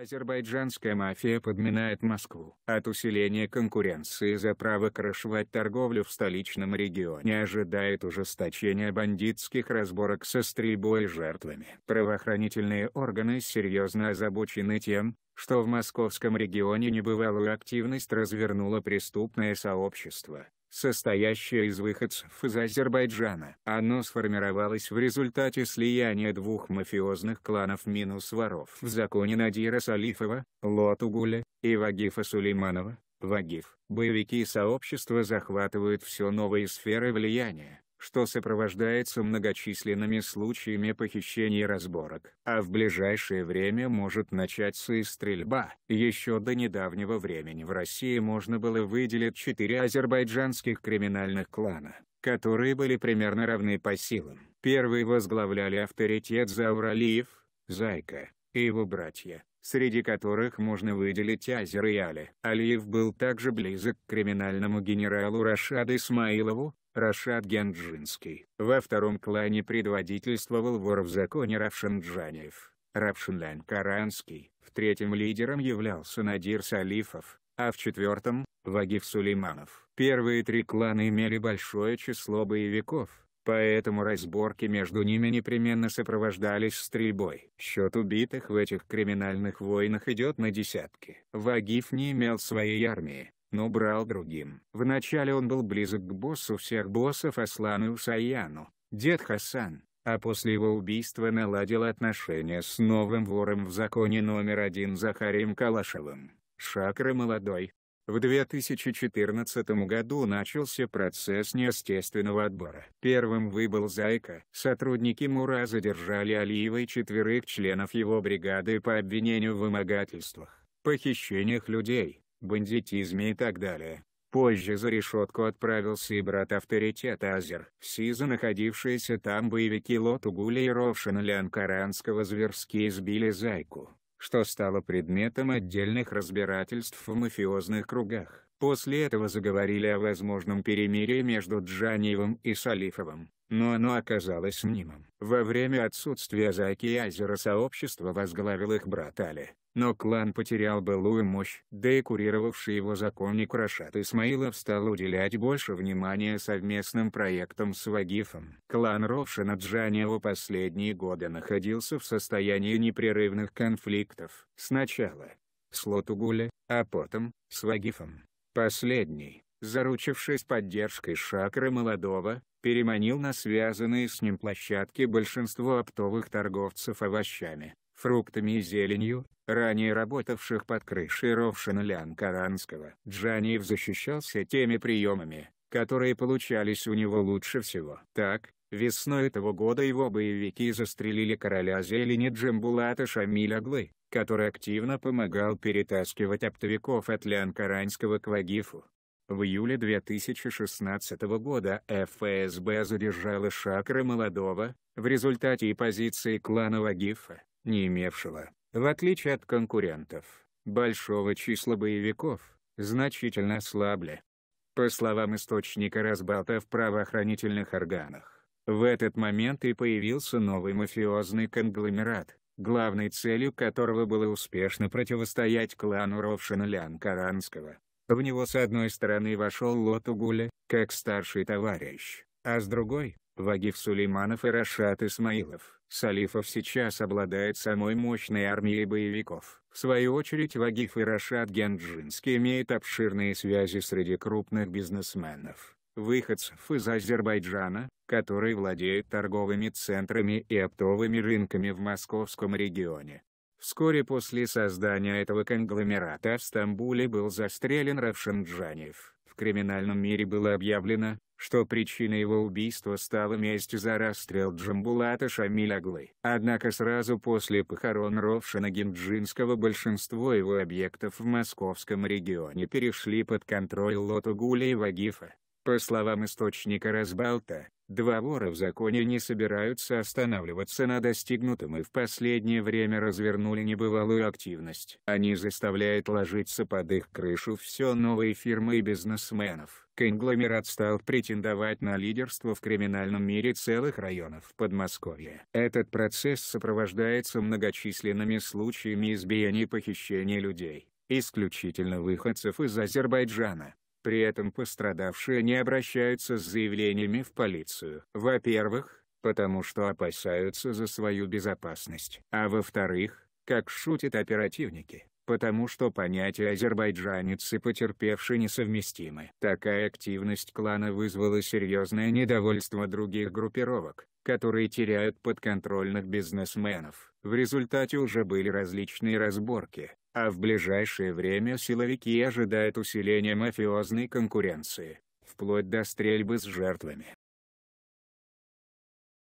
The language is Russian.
Азербайджанская мафия подминает Москву. От усиления конкуренции за право крышевать торговлю в столичном регионе ожидает ужесточения бандитских разборок со стрельбой и жертвами. Правоохранительные органы серьезно озабочены тем, что в московском регионе небывалую активность развернуло преступное сообщество состоящее из выходцев из Азербайджана. Оно сформировалось в результате слияния двух мафиозных кланов минус воров в законе Надира Салифова, Лотугуля, и Вагифа Сулейманова, Вагиф. Боевики сообщества захватывают все новые сферы влияния, что сопровождается многочисленными случаями похищений и разборок. А в ближайшее время может начаться и стрельба. Еще до недавнего времени в России можно было выделить четыре азербайджанских криминальных клана, которые были примерно равны по силам. Первые возглавляли авторитет Зауралиев, Зайка, и его братья среди которых можно выделить Азер и Али. Алиев был также близок к криминальному генералу Рашаду Исмаилову, Рашад Генджинский. Во втором клане предводительствовал вор в законе Равшинджанев, Равшинлян Каранский. В третьем лидером являлся Надир Салифов, а в четвертом – Вагиф Сулейманов. Первые три клана имели большое число боевиков, поэтому разборки между ними непременно сопровождались стрельбой. Счет убитых в этих криминальных войнах идет на десятки. Вагиф не имел своей армии, но брал другим. Вначале он был близок к боссу всех боссов Аслану Саяну, дед Хасан, а после его убийства наладил отношения с новым вором в законе номер один Захарием Калашевым, Шакра Молодой. В 2014 году начался процесс неестественного отбора. Первым выбыл Зайка. Сотрудники МУРА задержали Алиева и четверых членов его бригады по обвинению в вымогательствах, похищениях людей, бандитизме и так далее. Позже за решетку отправился и брат авторитета Азер. Все находившиеся там боевики Лоту Гуля и Ровшина Лянкаранского зверски избили Зайку, что стало предметом отдельных разбирательств в мафиозных кругах. После этого заговорили о возможном перемирии между Джаниевым и Салифовым но оно оказалось мнимым. Во время отсутствия Заакиазера сообщество возглавил их брат Али, но клан потерял былую мощь. Да и курировавший его законник Рашат Исмаилов стал уделять больше внимания совместным проектам с Вагифом. Клан Рошина Джаниева последние годы находился в состоянии непрерывных конфликтов. Сначала с Лотугуля, а потом с Вагифом. Последний, заручившись поддержкой шакры молодого, переманил на связанные с ним площадки большинство оптовых торговцев овощами, фруктами и зеленью, ранее работавших под крышей Ровшина Лянкаранского. Джаниев защищался теми приемами, которые получались у него лучше всего. Так, весной этого года его боевики застрелили короля зелени Джамбулата Шамиля Глы, который активно помогал перетаскивать оптовиков от Лянкаранского к Вагифу. В июле 2016 года ФСБ задержала Шакра Молодого, в результате позиции кланового гифа, не имевшего, в отличие от конкурентов, большого числа боевиков, значительно ослабли. По словам источника разбата в правоохранительных органах, в этот момент и появился новый мафиозный конгломерат, главной целью которого было успешно противостоять клану Ровшина-Лянкаранского. В него с одной стороны вошел Лотугуля, как старший товарищ, а с другой, Вагиф Сулейманов и Рашат Исмаилов. Салифов сейчас обладает самой мощной армией боевиков. В свою очередь Вагиф и Рашат Генджинский имеют обширные связи среди крупных бизнесменов, выходцев из Азербайджана, которые владеют торговыми центрами и оптовыми рынками в московском регионе. Вскоре после создания этого конгломерата в Стамбуле был застрелен Равшанджанев. В криминальном мире было объявлено, что причиной его убийства стала месть за расстрел Джамбулата Шамиль Однако сразу после похорон Ровшина Генджинского большинство его объектов в московском регионе перешли под контроль Лотугуля и Вагифа. По словам источника Разбалта, Два вора в законе не собираются останавливаться на достигнутом и в последнее время развернули небывалую активность. Они заставляют ложиться под их крышу все новые фирмы и бизнесменов. Конгломерат стал претендовать на лидерство в криминальном мире целых районов Подмосковья. Этот процесс сопровождается многочисленными случаями избиений и похищения людей, исключительно выходцев из Азербайджана. При этом пострадавшие не обращаются с заявлениями в полицию. Во-первых, потому что опасаются за свою безопасность. А во-вторых, как шутят оперативники, потому что понятия азербайджанец и потерпевший несовместимы. Такая активность клана вызвала серьезное недовольство других группировок, которые теряют подконтрольных бизнесменов. В результате уже были различные разборки, а в ближайшее время силовики ожидают усиления мафиозной конкуренции, вплоть до стрельбы с жертвами.